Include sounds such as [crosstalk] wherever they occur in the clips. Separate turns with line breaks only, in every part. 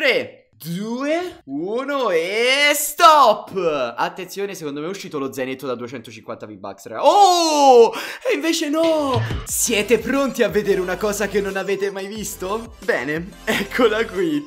3, 2, 1 e stop! Attenzione, secondo me è uscito lo zainetto da 250 V-Bucks, raga. Oh! E invece no! Siete pronti a vedere una cosa che non avete mai visto? Bene, eccola qui.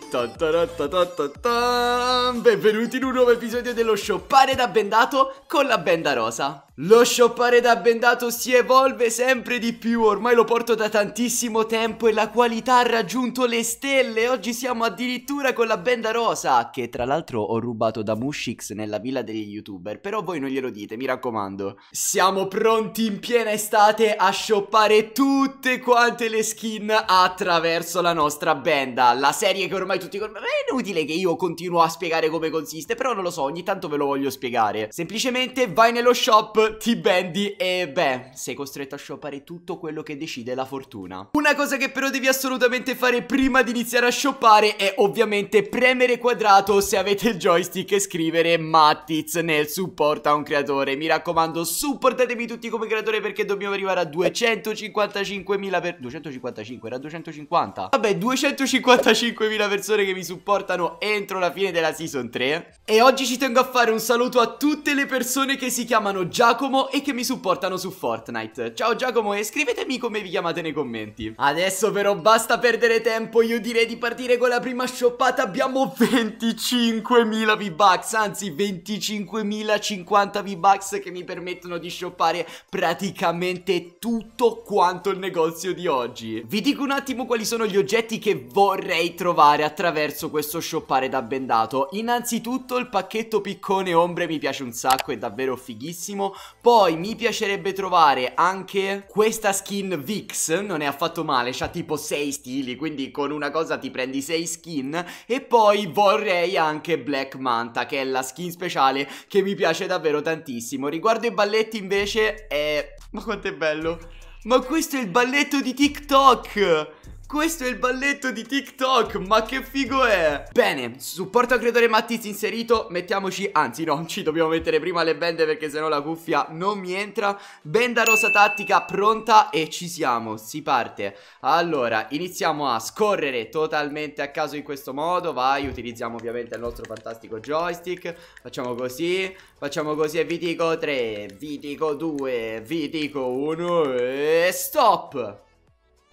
Benvenuti in un nuovo episodio dello show Pare da Bendato con la Benda Rosa. Lo shoppare da bendato si evolve sempre di più, ormai lo porto da tantissimo tempo e la qualità ha raggiunto le stelle. Oggi siamo addirittura con la benda rosa, che tra l'altro ho rubato da Mushix nella villa degli youtuber, però voi non glielo dite, mi raccomando. Siamo pronti in piena estate a shoppare tutte quante le skin attraverso la nostra benda, la serie che ormai tutti... Ma È inutile che io continuo a spiegare come consiste, però non lo so, ogni tanto ve lo voglio spiegare. Semplicemente vai nello shop ti bendi e beh, sei costretto a shoppare tutto quello che decide la fortuna. Una cosa che però devi assolutamente fare prima di iniziare a shoppare è ovviamente premere quadrato se avete il joystick e scrivere Mattiz nel supporto a un creatore. Mi raccomando, supportatemi tutti come creatore perché dobbiamo arrivare a 255.000 per... 255, era 250. Vabbè, 255.000 persone che mi supportano entro la fine della season 3. E oggi ci tengo a fare un saluto a tutte le persone che si chiamano Giacomo Giacomo e che mi supportano su Fortnite. Ciao Giacomo e scrivetemi come vi chiamate nei commenti. Adesso però basta perdere tempo, io direi di partire con la prima shoppata. Abbiamo 25.000 V-Bucks, anzi 25.050 V-Bucks che mi permettono di shoppare praticamente tutto quanto il negozio di oggi. Vi dico un attimo quali sono gli oggetti che vorrei trovare attraverso questo shoppare da bendato. Innanzitutto il pacchetto piccone ombre mi piace un sacco, è davvero fighissimo. Poi mi piacerebbe trovare anche questa skin VIX, non è affatto male, c'ha tipo 6 stili, quindi con una cosa ti prendi 6 skin. E poi vorrei anche Black Manta, che è la skin speciale che mi piace davvero tantissimo. Riguardo i balletti invece è... Eh, ma quanto è bello! Ma questo è il balletto di TikTok! Questo è il balletto di TikTok, ma che figo è! Bene, supporto al creatore Mattis inserito, mettiamoci, anzi no, ci dobbiamo mettere prima le bende perché sennò la cuffia non mi entra. Benda rosa tattica pronta e ci siamo, si parte. Allora, iniziamo a scorrere totalmente a caso in questo modo, vai, utilizziamo ovviamente il nostro fantastico joystick. Facciamo così, facciamo così e vi dico 3, vi dico 2, vi dico 1 e stop!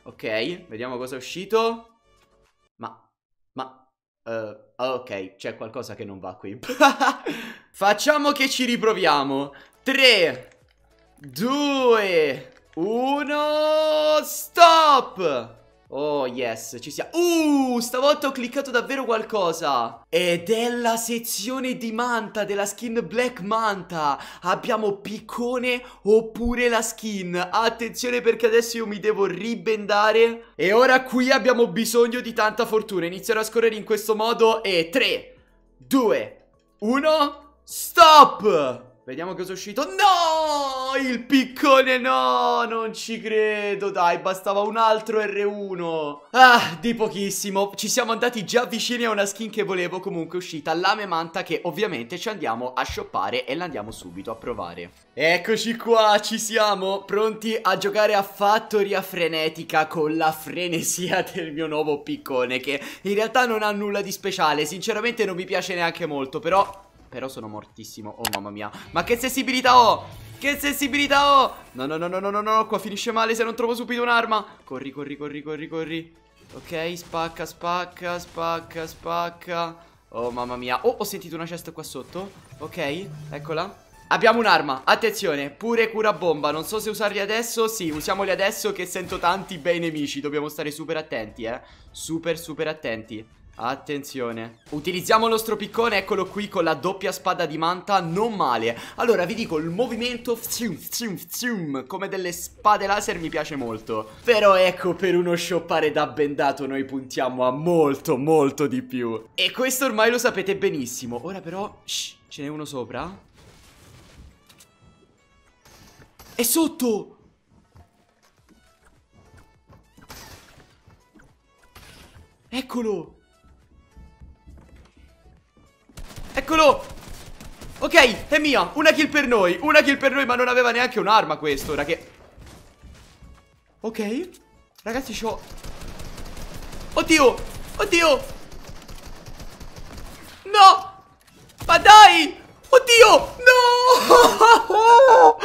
Ok, vediamo cosa è uscito. Ma... Ma... Uh, ok, c'è qualcosa che non va qui. [laughs] Facciamo che ci riproviamo. 3, 2, 1, stop! Oh yes, ci siamo Uh, stavolta ho cliccato davvero qualcosa Ed è la sezione di Manta, della skin Black Manta Abbiamo piccone oppure la skin Attenzione perché adesso io mi devo ribendare E ora qui abbiamo bisogno di tanta fortuna Inizierò a scorrere in questo modo e 3, 2, 1, stop! Vediamo cosa è uscito. No! Il piccone no! Non ci credo, dai, bastava un altro R1. Ah, di pochissimo. Ci siamo andati già vicini a una skin che volevo comunque uscita, Lame Manta, che ovviamente ci andiamo a shoppare e l'andiamo subito a provare. Eccoci qua, ci siamo, pronti a giocare a Fattoria Frenetica con la frenesia del mio nuovo piccone, che in realtà non ha nulla di speciale, sinceramente non mi piace neanche molto, però... Però sono mortissimo Oh mamma mia Ma che sensibilità ho Che sensibilità ho No no no no no no no Qua finisce male se non trovo subito un'arma Corri corri corri corri corri Ok spacca spacca spacca spacca Oh mamma mia Oh ho sentito una cesta qua sotto Ok eccola Abbiamo un'arma, attenzione, pure cura bomba, non so se usarli adesso, sì, usiamoli adesso che sento tanti bei nemici, dobbiamo stare super attenti, eh, super super attenti Attenzione Utilizziamo il nostro piccone Eccolo qui con la doppia spada di manta Non male Allora vi dico il movimento fzium, fzium, fzium, Come delle spade laser mi piace molto Però ecco per uno shoppare da bendato Noi puntiamo a molto molto di più E questo ormai lo sapete benissimo Ora però shh, Ce n'è uno sopra È sotto Eccolo Eccolo Ok, è mia Una kill per noi Una kill per noi Ma non aveva neanche un'arma questo Ora che Ok Ragazzi c'ho Oddio Oddio No Ma dai Oddio No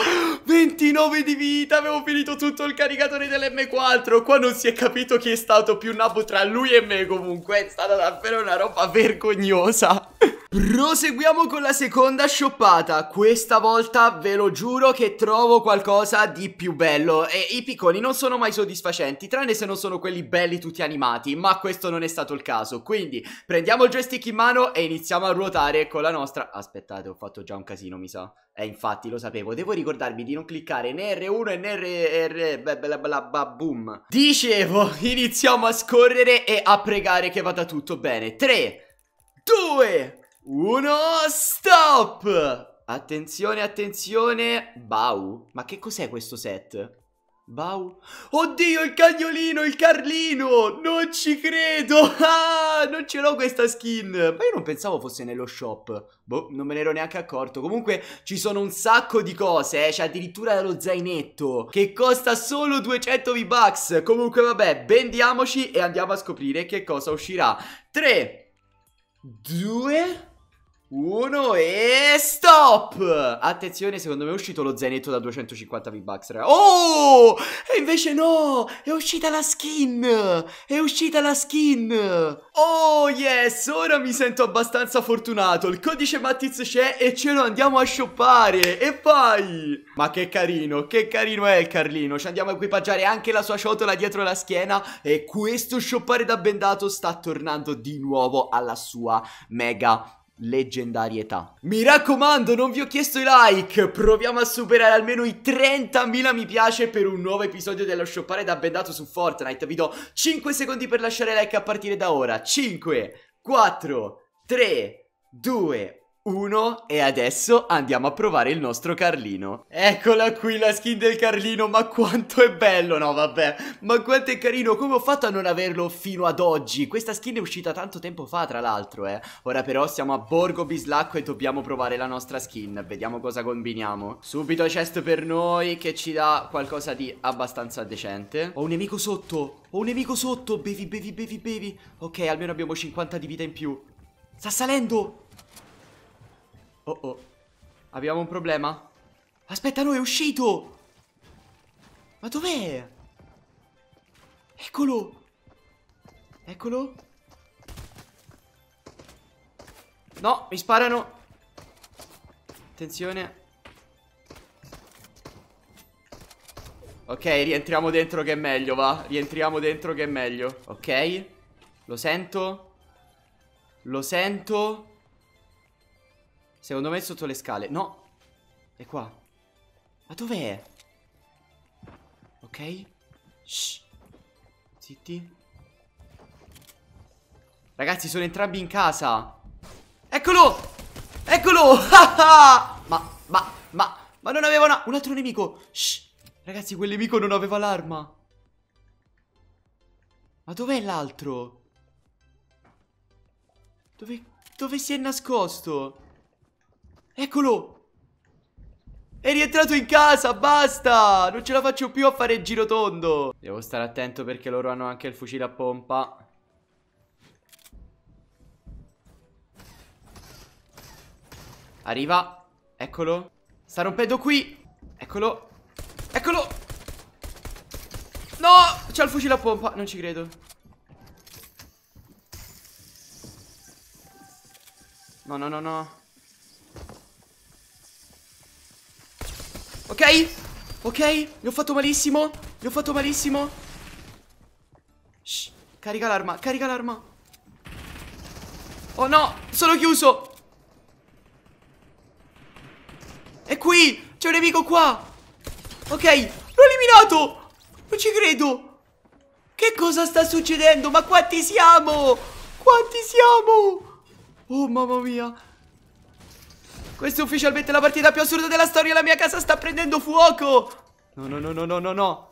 29 [laughs] di vita Avevo finito tutto il caricatore dell'M4 Qua non si è capito chi è stato più nabo tra lui e me comunque È stata davvero una roba vergognosa Proseguiamo con la seconda shoppata, questa volta ve lo giuro che trovo qualcosa di più bello e i picconi non sono mai soddisfacenti tranne se non sono quelli belli tutti animati ma questo non è stato il caso quindi prendiamo il joystick in mano e iniziamo a ruotare con la nostra... aspettate ho fatto già un casino mi sa eh, infatti, lo sapevo. Devo ricordarmi di non cliccare né R1 né R... R... Bla bla bla boom. Dicevo, [laughs] iniziamo a scorrere e a pregare che vada tutto bene. 3, 2, uno, stop! Attenzione, attenzione! Bau, ma che cos'è questo set? Bau? Oddio, il cagnolino, il Carlino! Non ci credo! [laughs] Ah, non ce l'ho questa skin! Ma io non pensavo fosse nello shop. Boh, non me ne ero neanche accorto. Comunque ci sono un sacco di cose, eh. C'è addirittura lo zainetto, che costa solo 200 V-Bucks. Comunque vabbè, vendiamoci e andiamo a scoprire che cosa uscirà. 3, 2... Uno e stop! Attenzione, secondo me è uscito lo zainetto da 250 V-Bucks, raga. Oh! E invece no! È uscita la skin! È uscita la skin! Oh yes! Ora mi sento abbastanza fortunato. Il codice Mattiz c'è e ce lo andiamo a shoppare! E vai! Ma che carino, che carino è il Carlino. Ci andiamo a equipaggiare anche la sua ciotola dietro la schiena e questo shoppare da bendato sta tornando di nuovo alla sua mega leggendarietà. Mi raccomando, non vi ho chiesto i like, proviamo a superare almeno i 30.000 mi piace per un nuovo episodio dello shoppare da bendato su Fortnite. Vi do 5 secondi per lasciare like a partire da ora. 5, 4, 3, 2, 1. Uno, e adesso andiamo a provare il nostro Carlino. Eccola qui la skin del Carlino, ma quanto è bello, no vabbè, ma quanto è carino, come ho fatto a non averlo fino ad oggi? Questa skin è uscita tanto tempo fa tra l'altro, eh. Ora però siamo a Borgo Bislacco e dobbiamo provare la nostra skin, vediamo cosa combiniamo. Subito chest per noi che ci dà qualcosa di abbastanza decente. Ho un nemico sotto, ho un nemico sotto, bevi, bevi, bevi, bevi. Ok, almeno abbiamo 50 di vita in più. Sta salendo! Oh oh. Abbiamo un problema? Aspetta, no, è uscito! Ma dov'è? Eccolo! Eccolo! No, mi sparano! Attenzione! Ok, rientriamo dentro che è meglio, va. Rientriamo dentro che è meglio. Ok. Lo sento. Lo sento. Secondo me è sotto le scale. No. È qua. Ma dov'è? Ok. Shh. Zitti. Ragazzi, sono entrambi in casa. Eccolo! Eccolo! [laughs] ma, ma, ma, ma non aveva una... un altro nemico. Shh. Ragazzi, quel nemico non aveva l'arma. Ma dov'è l'altro? Dove... Dove si è nascosto? Eccolo! È rientrato in casa, basta! Non ce la faccio più a fare il giro tondo! Devo stare attento perché loro hanno anche il fucile a pompa. Arriva. Eccolo. Sta rompendo qui. Eccolo. Eccolo. No! C'ha il fucile a pompa. Non ci credo. No, no, no, no. Ok? Ok? Gli ho fatto malissimo Gli ho fatto malissimo Shh. Carica l'arma Carica l'arma Oh no Sono chiuso È qui C'è un nemico qua Ok L'ho eliminato Non ci credo Che cosa sta succedendo? Ma quanti siamo? Quanti siamo? Oh mamma mia questa è ufficialmente la partita più assurda della storia La mia casa sta prendendo fuoco No, no, no, no, no, no, no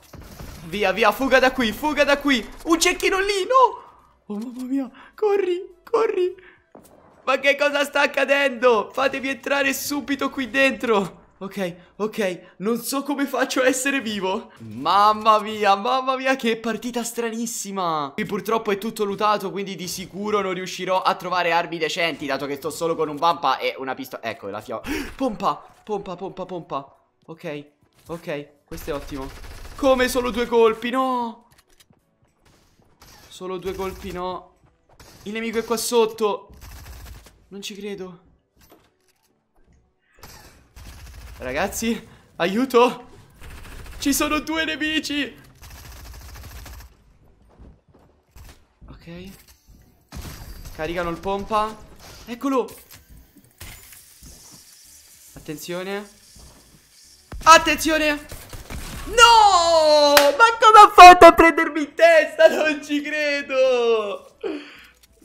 Via, via, fuga da qui, fuga da qui Un cecchino lì, no Oh mamma mia, corri, corri Ma che cosa sta accadendo? Fatevi entrare subito qui dentro Ok, ok, non so come faccio a essere vivo Mamma mia, mamma mia, che partita stranissima Qui purtroppo è tutto lootato quindi di sicuro non riuscirò a trovare armi decenti Dato che sto solo con un vampa e una pistola Ecco, la fio... Pompa, pompa, pompa, pompa Ok, ok, questo è ottimo Come solo due colpi, no Solo due colpi, no Il nemico è qua sotto Non ci credo Ragazzi, aiuto! Ci sono due nemici! Ok. Caricano il pompa. Eccolo! Attenzione. Attenzione! No! Ma come ha fatto a prendermi in testa? Non ci credo!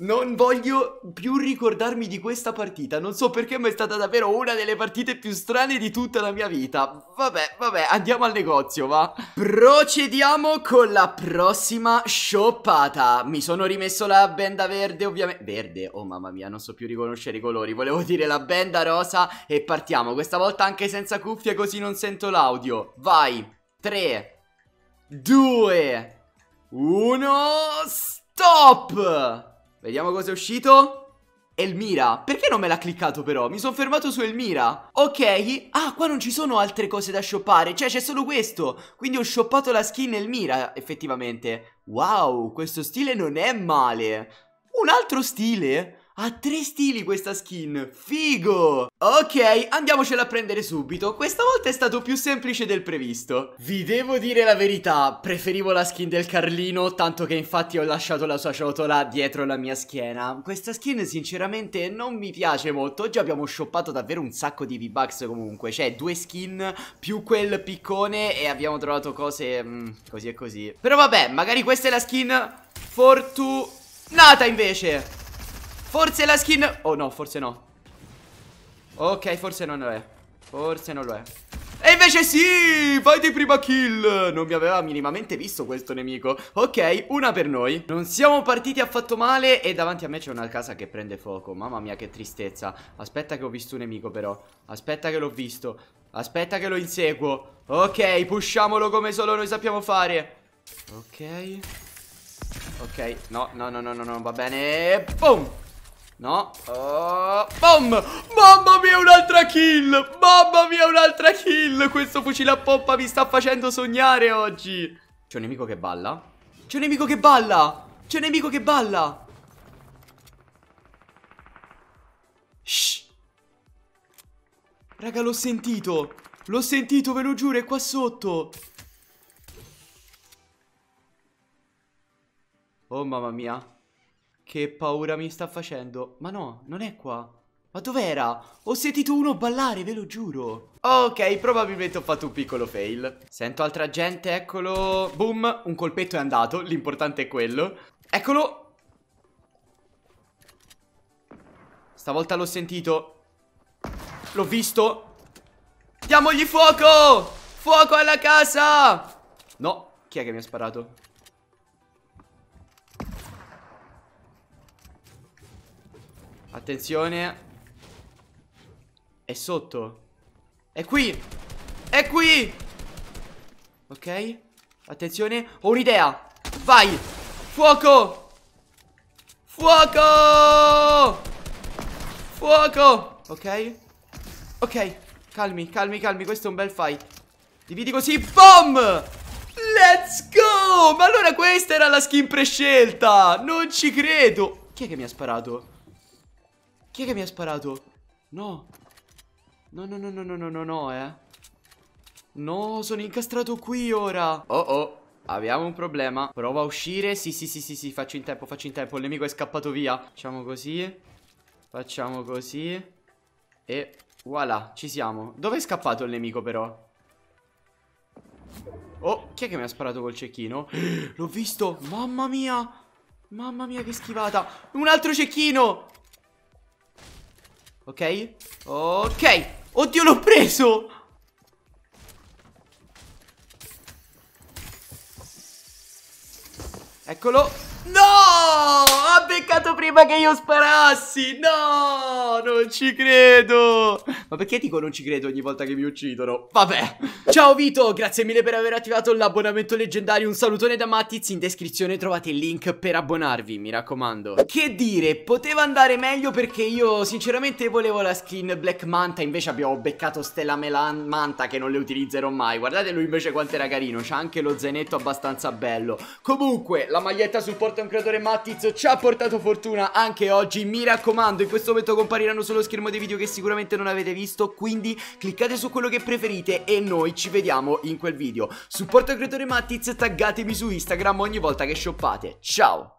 Non voglio più ricordarmi di questa partita, non so perché ma è stata davvero una delle partite più strane di tutta la mia vita Vabbè, vabbè, andiamo al negozio, va Procediamo con la prossima shoppata Mi sono rimesso la benda verde, ovviamente Verde, oh mamma mia, non so più riconoscere i colori Volevo dire la benda rosa e partiamo Questa volta anche senza cuffie così non sento l'audio Vai, 3, 2, 1, stop! Vediamo cosa è uscito. Elmira, perché non me l'ha cliccato però? Mi sono fermato su Elmira Ok, ah qua non ci sono altre cose da shoppare Cioè c'è solo questo Quindi ho shoppato la skin Elmira effettivamente Wow, questo stile non è male Un altro stile? Ha tre stili questa skin, figo! Ok, andiamocela a prendere subito, questa volta è stato più semplice del previsto. Vi devo dire la verità, preferivo la skin del Carlino, tanto che infatti ho lasciato la sua ciotola dietro la mia schiena. Questa skin sinceramente non mi piace molto, oggi abbiamo shoppato davvero un sacco di V-Bucks comunque, cioè due skin più quel piccone e abbiamo trovato cose mm, così e così. Però vabbè, magari questa è la skin fortunata invece! Forse la skin... Oh no, forse no. Ok, forse non lo è. Forse non lo è. E invece sì, vai di prima kill Non mi aveva minimamente visto questo nemico Ok, una per noi Non siamo partiti affatto male E davanti a me c'è una casa che prende fuoco Mamma mia che tristezza Aspetta che ho visto un nemico però Aspetta che l'ho visto Aspetta che lo inseguo Ok, pushiamolo come solo noi sappiamo fare Ok Ok, no, no, no, no, no, no, va bene Boom No oh, Mamma Mamma mia un'altra kill Mamma mia un'altra kill Questo fucile a poppa mi sta facendo sognare oggi C'è un nemico che balla C'è un nemico che balla C'è un nemico che balla Shh Raga l'ho sentito L'ho sentito ve lo giuro è qua sotto Oh mamma mia che paura mi sta facendo. Ma no, non è qua. Ma dov'era? Ho sentito uno ballare, ve lo giuro. Ok, probabilmente ho fatto un piccolo fail. Sento altra gente, eccolo. Boom, un colpetto è andato, l'importante è quello. Eccolo. Stavolta l'ho sentito. L'ho visto. Diamogli fuoco! Fuoco alla casa! No, chi è che mi ha sparato? Attenzione È sotto È qui È qui Ok Attenzione Ho un'idea Vai Fuoco Fuoco Fuoco Ok Ok Calmi calmi calmi Questo è un bel fight Dividi così Boom Let's go Ma allora questa era la skin prescelta Non ci credo Chi è che mi ha sparato? Chi è che mi ha sparato? No. No, no, no, no, no, no, no, no, eh. No, sono incastrato qui ora. Oh, oh. Abbiamo un problema. Prova a uscire. Sì, sì, sì, sì, sì, faccio in tempo, faccio in tempo. Il nemico è scappato via. Facciamo così. Facciamo così. E voilà, ci siamo. Dove è scappato il nemico però? Oh, chi è che mi ha sparato col cecchino? [gasps] L'ho visto! Mamma mia! Mamma mia che schivata! Un altro cecchino! Ok? Ok Oddio l'ho preso Eccolo No! Ha beccato prima che io sparassi! No! Non ci credo! Ma perché dico non ci credo ogni volta che mi uccidono? Vabbè! Ciao Vito! Grazie mille per aver attivato l'abbonamento leggendario. Un salutone da Matiz. In descrizione trovate il link per abbonarvi, mi raccomando. Che dire, poteva andare meglio perché io sinceramente volevo la skin Black Manta. Invece abbiamo beccato Stella Melan Manta che non le utilizzerò mai. Guardate lui invece quanto era carino. C'ha anche lo zainetto abbastanza bello. Comunque, la maglietta supporta porta un creatore mattizzo ci ha portato fortuna anche oggi Mi raccomando in questo momento compariranno sullo schermo dei video che sicuramente non avete visto Quindi cliccate su quello che preferite e noi ci vediamo in quel video Supporto il creatore Mattiz taggatemi su Instagram ogni volta che shoppate Ciao